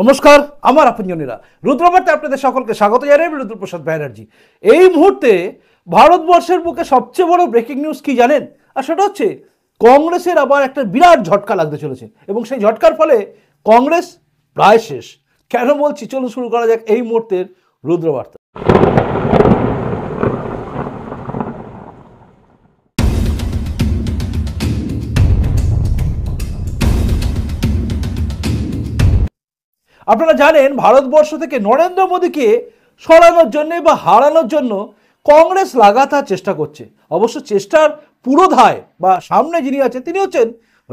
নমস্কার আমার আপনজনেরা রুদ্রবার্তায় আপনাদের সকলকে স্বাগত জানাই রুদ্রপ্রসাদ ব্যানার্জি এই মুহূর্তে ভারতবর্ষের বুকে সবচেয়ে বড় ব্রেকিং নিউজ কি জানেন আর সেটা হচ্ছে কংগ্রেসের আবার একটা বিরাট ঝটকা লাগতে চলেছে এবং সেই ঝটকার ফলে কংগ্রেস প্রায় শেষ কেন বলছি চলুন শুরু করা যাক এই মুহূর্তের রুদ্রবার্তা আপনারা জানেন ভারতবর্ষ থেকে নরেন্দ্র মোদীকে সরানোর জন্য বা হারানোর জন্য কংগ্রেস লাগাতার চেষ্টা করছে অবশ্য চেষ্টার পুরোধায় বা সামনে যিনি আছেন তিনি হচ্ছেন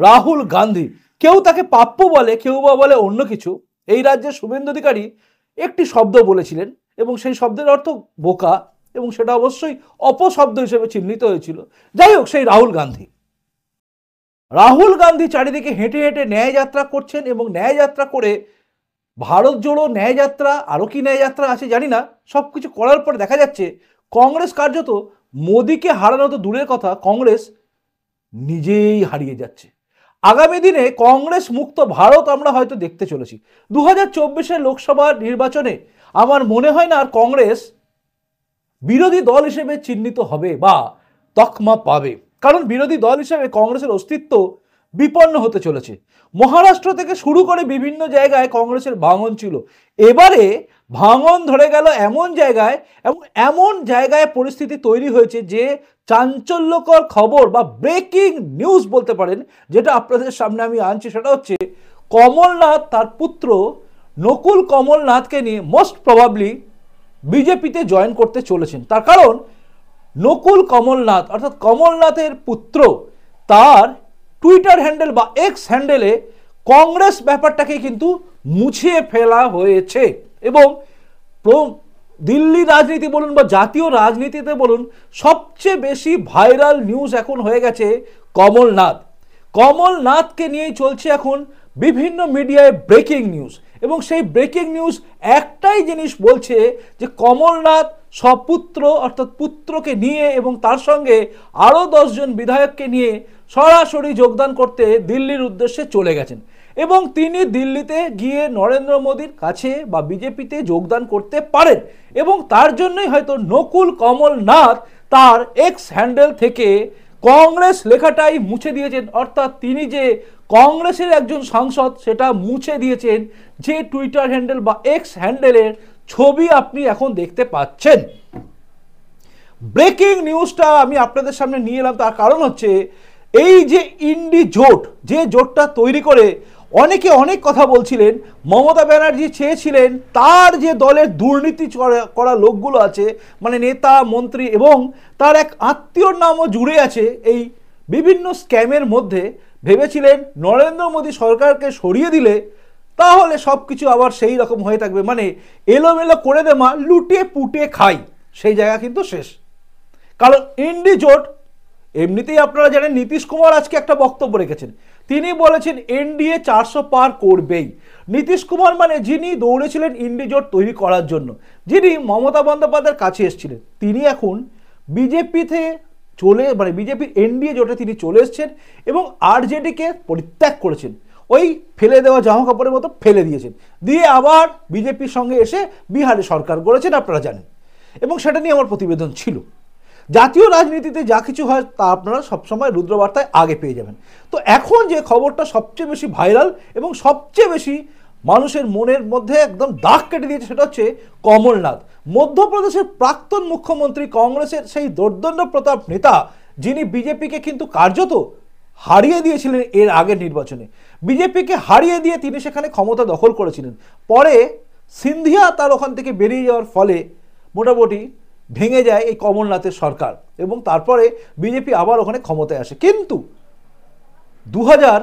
রাহুল গান্ধী কেউ তাকে প্রাপ্য বলে কেউ বা বলে অন্য কিছু এই রাজ্যের শুভেন্দু অধিকারী একটি শব্দ বলেছিলেন এবং সেই শব্দের অর্থ বোকা এবং সেটা অবশ্যই অপশব্দ হিসেবে চিহ্নিত হয়েছিল যাই হোক সেই রাহুল গান্ধী রাহুল গান্ধী চারিদিকে হেঁটে হেঁটে ন্যায় যাত্রা করছেন এবং ন্যায় যাত্রা করে ভারত জোড়ো ন্যায়যাত্রা আরও কি ন্যায়যাত্রা আছে জানি না সব কিছু করার পর দেখা যাচ্ছে কংগ্রেস কার্যত মোদীকে হারানো তো দূরের কথা কংগ্রেস নিজেই হারিয়ে যাচ্ছে আগামী দিনে কংগ্রেস মুক্ত ভারত আমরা হয়তো দেখতে চলেছি দু হাজার লোকসভা নির্বাচনে আমার মনে হয় না আর কংগ্রেস বিরোধী দল হিসেবে চিহ্নিত হবে বা তকমা পাবে কারণ বিরোধী দল হিসেবে কংগ্রেসের অস্তিত্ব বিপন্ন হতে চলেছে মহারাষ্ট্র থেকে শুরু করে বিভিন্ন জায়গায় কংগ্রেসের ভাঙন ছিল এবারে ভাঙন ধরে গেল এমন জায়গায় এবং এমন জায়গায় পরিস্থিতি তৈরি হয়েছে যে চাঞ্চল্যকর খবর বা ব্রেকিং নিউজ বলতে পারেন যেটা আপনাদের সামনে আমি আনছি সেটা হচ্ছে কমলনাথ তার পুত্র নকুল কমলনাথকে নিয়ে মোস্ট প্রবাবলি বিজেপিতে জয়েন করতে চলেছেন তার কারণ নকুল কমলনাথ অর্থাৎ কমলনাথের পুত্র তার টুইটার হ্যান্ডেল বা এক্স হ্যান্ডেলে কংগ্রেস ব্যাপারটাকে কিন্তু মুছিয়ে ফেলা হয়েছে এবং দিল্লি রাজনীতি বলুন বা জাতীয় রাজনীতিতে বলুন সবচেয়ে বেশি ভাইরাল নিউজ এখন হয়ে গেছে কমলনাথ কমলনাথকে নিয়েই চলছে এখন বিভিন্ন মিডিয়ায় ব্রেকিং নিউজ এবং সেই ব্রেকিং নিউজ একটাই জিনিস বলছে যে কমলনাথ সপুত্র অর্থাৎ পুত্রকে নিয়ে এবং তার সঙ্গে আরও দশজন বিধায়ককে নিয়ে সরাসরি যোগদান করতে দিল্লির উদ্দেশ্যে চলে গেছেন এবং তিনি দিল্লিতে গিয়ে নরেন্দ্র মোদীর কাছে বা বিজেপিতে যোগদান করতে পারেন এবং তার জন্যই হয়তো নকুল কমলনাথ তার এক্স হ্যান্ডেল থেকে কংগ্রেস লেখাটাই মুছে দিয়েছেন অর্থাৎ তিনি যে কংগ্রেসের একজন সাংসদ সেটা মুছে দিয়েছেন যে টুইটার হ্যান্ডেল বা এক্স হ্যান্ডেলের ছবি আপনি এখন দেখতে পাচ্ছেন ব্রেকিং নিউজটা আমি আপনাদের সামনে নিয়ে এলাম তার কারণ হচ্ছে এই যে ইন্ডি জোট যে জোটটা তৈরি করে অনেকে অনেক কথা বলছিলেন মমতা ব্যানার্জি চেয়েছিলেন তার যে দলের দুর্নীতি করা লোকগুলো আছে মানে নেতা মন্ত্রী এবং তার এক আত্মীয়র নামও জুড়ে আছে এই বিভিন্ন স্ক্যামের মধ্যে ভেবেছিলেন নরেন্দ্র মোদী সরকারকে সরিয়ে দিলে তাহলে সব কিছু আবার সেই রকম হয়ে থাকবে মানে এলোমেলো করে দেমা লুটে পুটে খাই সেই জায়গা কিন্তু শেষ কারণ ইন্ডি জোট এমনিতেই আপনারা জানেন নীতিশ কুমার আজকে একটা বক্তব্য রেখেছেন তিনি বলেছেন এনডিএ চারশো পার করবেই নীতিশ কুমার মানে যিনি দৌড়েছিলেন ইন্ডিজোট তৈরি করার জন্য যিনি মমতা বন্দ্যোপাধ্যায়ের কাছে এসেছিলেন তিনি এখন বিজেপিতে চলে মানে বিজেপির এনডিএ জোটে তিনি চলে এসছেন এবং আরজেডিকে পরিত্যাগ করেছেন ওই ফেলে দেওয়া জামা কাপড়ের মতো ফেলে দিয়েছেন দিয়ে আবার বিজেপির সঙ্গে এসে বিহারে সরকার করেছেন আপনারা জানেন এবং সেটা নিয়ে আমার প্রতিবেদন ছিল জাতীয় রাজনীতিতে যা কিছু হয় তা আপনারা সবসময় রুদ্রবার্তায় আগে পেয়ে যাবেন তো এখন যে খবরটা সবচেয়ে বেশি ভাইরাল এবং সবচেয়ে বেশি মানুষের মনের মধ্যে একদম দাগ কেটে দিয়েছে সেটা হচ্ছে কমলনাথ মধ্যপ্রদেশের প্রাক্তন মুখ্যমন্ত্রী কংগ্রেসের সেই দর্দণ্ড প্রতাপ নেতা যিনি বিজেপিকে কিন্তু কার্যত হারিয়ে দিয়েছিলেন এর আগের নির্বাচনে বিজেপিকে হারিয়ে দিয়ে তিনি সেখানে ক্ষমতা দখল করেছিলেন পরে সিন্ধিয়া তার ওখান থেকে বেরিয়ে যাওয়ার ফলে মোটামুটি ভেঙে যায় এই কমলনাথের সরকার এবং তারপরে বিজেপি আবার ওখানে ক্ষমতায় আসে কিন্তু দু হাজার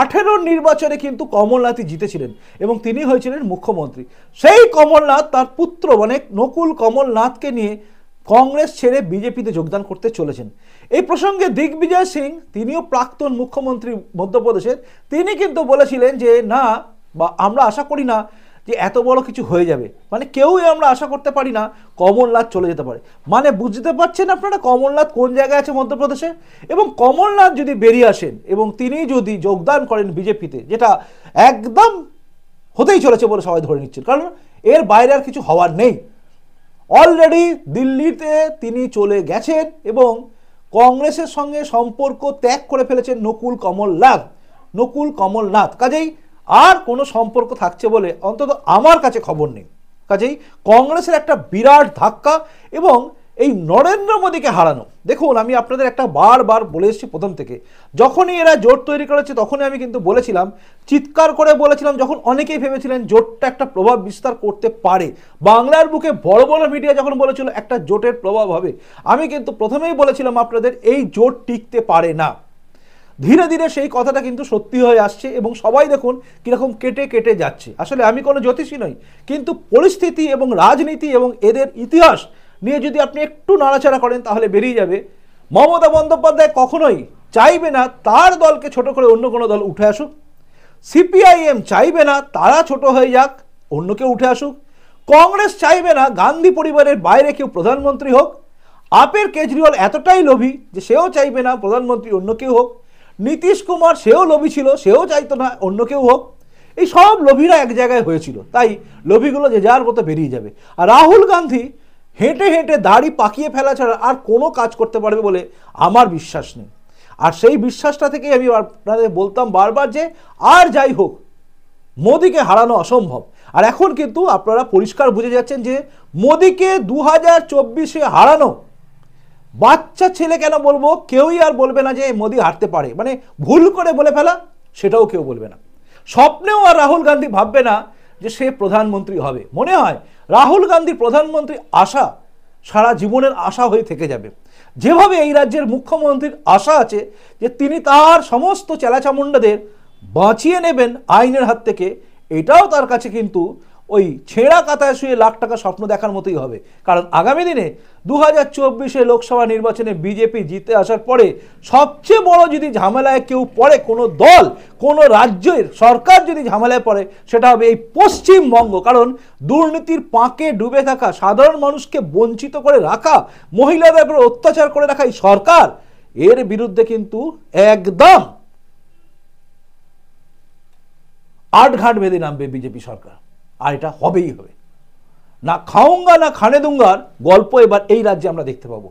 আঠেরোর নির্বাচনে কিন্তু কমলনাথই জিতেছিলেন এবং তিনি হয়েছিলেন মুখ্যমন্ত্রী সেই কমলনাথ তার পুত্র মানে নকুল কমলনাথকে নিয়ে কংগ্রেস ছেড়ে বিজেপিতে যোগদান করতে চলেছেন এই প্রসঙ্গে দিগ্বিজয় সিং তিনিও প্রাক্তন মুখ্যমন্ত্রী মধ্যপ্রদেশের তিনি কিন্তু বলেছিলেন যে না বা আমরা আশা করি না যে এত বড় কিছু হয়ে যাবে মানে কেউই আমরা আশা করতে পারি না কমলনাথ চলে যেতে পারে মানে বুঝতে পারছেন আপনারা কমলনাথ কোন জায়গায় আছে মধ্যপ্রদেশে এবং কমলনাথ যদি বেরিয়ে আসেন এবং তিনি যদি যোগদান করেন বিজেপিতে যেটা একদম হতেই চলেছে বলে সবাই ধরে নিচ্ছেন কারণ এর বাইরে আর কিছু হওয়ার নেই অলরেডি দিল্লিতে তিনি চলে গেছেন এবং কংগ্রেসের সঙ্গে সম্পর্ক ত্যাগ করে ফেলেছেন নকুল কমলনাথ নকুল কমলনাথ কাজেই আর কোনো সম্পর্ক থাকছে বলে অন্তত আমার কাছে খবর নেই কাজেই কংগ্রেসের একটা বিরাট ধাক্কা এবং এই নরেন্দ্র মোদীকে হারানো দেখুন আমি আপনাদের একটা বারবার বলে এসেছি প্রথম থেকে যখনই এরা জোট তৈরি করেছে তখনই আমি কিন্তু বলেছিলাম চিৎকার করে বলেছিলাম যখন অনেকেই ভেবেছিলেন জোটটা একটা প্রভাব বিস্তার করতে পারে বাংলার বুকে বড় বড় মিডিয়া যখন বলেছিল একটা জোটের প্রভাব হবে আমি কিন্তু প্রথমেই বলেছিলাম আপনাদের এই জোট টিকতে পারে না ধীরে ধীরে সেই কথাটা কিন্তু সত্যি হয়ে আসছে এবং সবাই দেখুন কীরকম কেটে কেটে যাচ্ছে আসলে আমি কোনো জ্যোতিষী নই কিন্তু পরিস্থিতি এবং রাজনীতি এবং এদের ইতিহাস নিয়ে যদি আপনি একটু নাড়াচাড়া করেন তাহলে বেরিয়ে যাবে মমতা বন্দ্যোপাধ্যায় কখনোই চাইবে না তার দলকে ছোট করে অন্য কোনো দল উঠে আসুক সিপিআইএম চাইবে না তারা ছোট হয়ে যাক অন্য কেউ উঠে আসুক কংগ্রেস চাইবে না গান্ধী পরিবারের বাইরে কেউ প্রধানমন্ত্রী হোক আপের কেজরিওয়াল এতটাই লোভী যে সেও চাইবে না প্রধানমন্ত্রী অন্য কেউ হোক নীতিশ কুমার সেও লোভী ছিল সেও চাইতো না অন্য কেউ হোক এই সব লোভীরা এক জায়গায় হয়েছিল তাই লোভীগুলো যে যার মতো বেরিয়ে যাবে আর রাহুল গান্ধী হেঁটে হেঁটে দাড়ি পাকিয়ে ফেলা ছাড়া আর কোনো কাজ করতে পারবে বলে আমার বিশ্বাস নেই আর সেই বিশ্বাসটা থেকেই আমি আপনাদের বলতাম বারবার যে আর যাই হোক মোদিকে হারানো অসম্ভব আর এখন কিন্তু আপনারা পরিষ্কার বুঝে যাচ্ছেন যে মোদিকে দু হাজার চব্বিশে হারানো বাচ্চা ছেলে কেন বলবো কেউই আর বলবে না যে মোদি হারতে পারে মানে ভুল করে বলে ফেলা সেটাও কেউ বলবে না স্বপ্নেও আর রাহুল গান্ধী ভাববে না যে সে প্রধানমন্ত্রী হবে মনে হয় রাহুল গান্ধী প্রধানমন্ত্রী আশা সারা জীবনের আশা হয়ে থেকে যাবে যেভাবে এই রাজ্যের মুখ্যমন্ত্রীর আশা আছে যে তিনি তার সমস্ত চেলাচামুন্ডাদের বাঁচিয়ে নেবেন আইনের হাত থেকে এটাও তার কাছে কিন্তু ওই ছেঁড়া কাতায় শুয়ে লাখ টাকা স্বপ্ন দেখার মতোই হবে কারণ আগামী দিনে দু হাজার চব্বিশে লোকসভা নির্বাচনে বিজেপি জিতে আসার পরে সবচেয়ে বড় যদি ঝামেলায় কেউ পড়ে কোনো দল কোনো রাজ্যের সরকার যদি ঝামেলায় পড়ে সেটা হবে এই পশ্চিমবঙ্গ কারণ দুর্নীতির পাঁকে ডুবে থাকা সাধারণ মানুষকে বঞ্চিত করে রাখা মহিলাদের উপরে অত্যাচার করে রাখা এই সরকার এর বিরুদ্ধে কিন্তু একদম আটঘাট বেঁধে নামবে বিজেপি সরকার আর এটা হবেই হবে না খাওঙ্গা না খানে দুঙ্গার গল্প এবার এই রাজ্যে আমরা দেখতে পাবো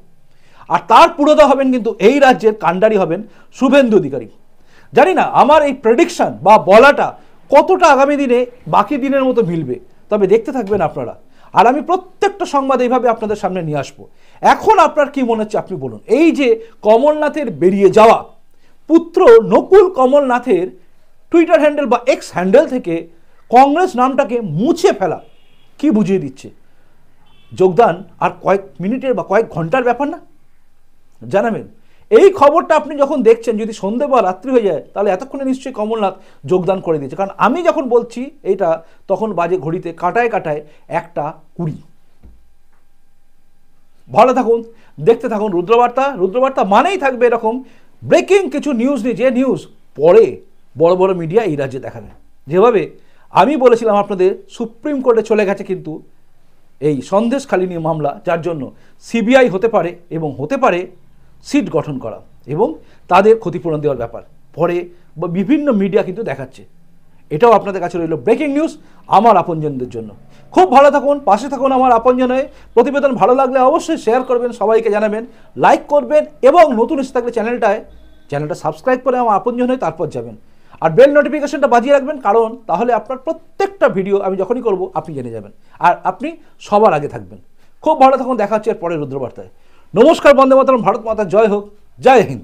আর তার পুরোতা হবেন কিন্তু এই রাজ্যের কাণ্ডারি হবেন শুভেন্দু অধিকারী জানি না আমার এই প্রেডিকশান বা বলাটা কতটা আগামী দিনে বাকি দিনের মতো মিলবে তবে দেখতে থাকবেন আপনারা আর আমি প্রত্যেকটা সংবাদ এইভাবে আপনাদের সামনে নিয়ে আসবো এখন আপনার কি মনে হচ্ছে আপনি বলুন এই যে কমলনাথের বেরিয়ে যাওয়া পুত্র নকুল কমলনাথের টুইটার হ্যান্ডেল বা এক্স হ্যান্ডেল থেকে কংগ্রেস নামটাকে মুছে ফেলা কি বুঝিয়ে দিচ্ছে যোগদান আর কয়েক মিনিটের বা কয়েক ঘন্টার ব্যাপার না জানাবেন এই খবরটা আপনি যখন দেখছেন যদি সন্ধে বা রাত্রি হয়ে যায় তাহলে এতক্ষণে নিশ্চয়ই কমলনাথ যোগদান করে দিয়েছে কারণ আমি যখন বলছি এটা তখন বাজে ঘড়িতে কাটায় কাটায় একটা কুড়ি ভালো থাকুন দেখতে থাকুন রুদ্রবার্তা রুদ্রবার্তা মানেই থাকবে এরকম ব্রেকিং কিছু নিউজ নিয়ে যে নিউজ পরে বড় বড় মিডিয়া এই রাজ্যে দেখাবে যেভাবে আমি বলেছিলাম আপনাদের সুপ্রিম কোর্টে চলে গেছে কিন্তু এই সন্দেশখালী নিয়ে মামলা যার জন্য সিবিআই হতে পারে এবং হতে পারে সিট গঠন করা এবং তাদের ক্ষতিপূরণ দেওয়ার ব্যাপার পরে বিভিন্ন মিডিয়া কিন্তু দেখাচ্ছে এটাও আপনাদের কাছে রইল ব্রেকিং নিউজ আমার আপনজনদের জন্য খুব ভালো থাকুন পাশে থাকুন আমার আপনজনে প্রতিবেদন ভালো লাগলে অবশ্যই শেয়ার করবেন সবাইকে জানাবেন লাইক করবেন এবং নতুন এসে থাকলে চ্যানেলটায় চ্যানেলটা সাবস্ক্রাইব করে আমার আপনজন হয়ে তারপর যাবেন আর বেল নোটিফিকেশনটা বাজিয়ে রাখবেন কারণ তাহলে আপনার প্রত্যেকটা ভিডিও আমি যখনই করব আপনি জেনে যাবেন আর আপনি সবার আগে থাকবেন খুব ভালো থাকুন দেখা হচ্ছে এর পরের রুদ্রবার্তায় নমস্কার বন্দে মাতরম ভারত মাতা জয় হোক জয় হিন্দ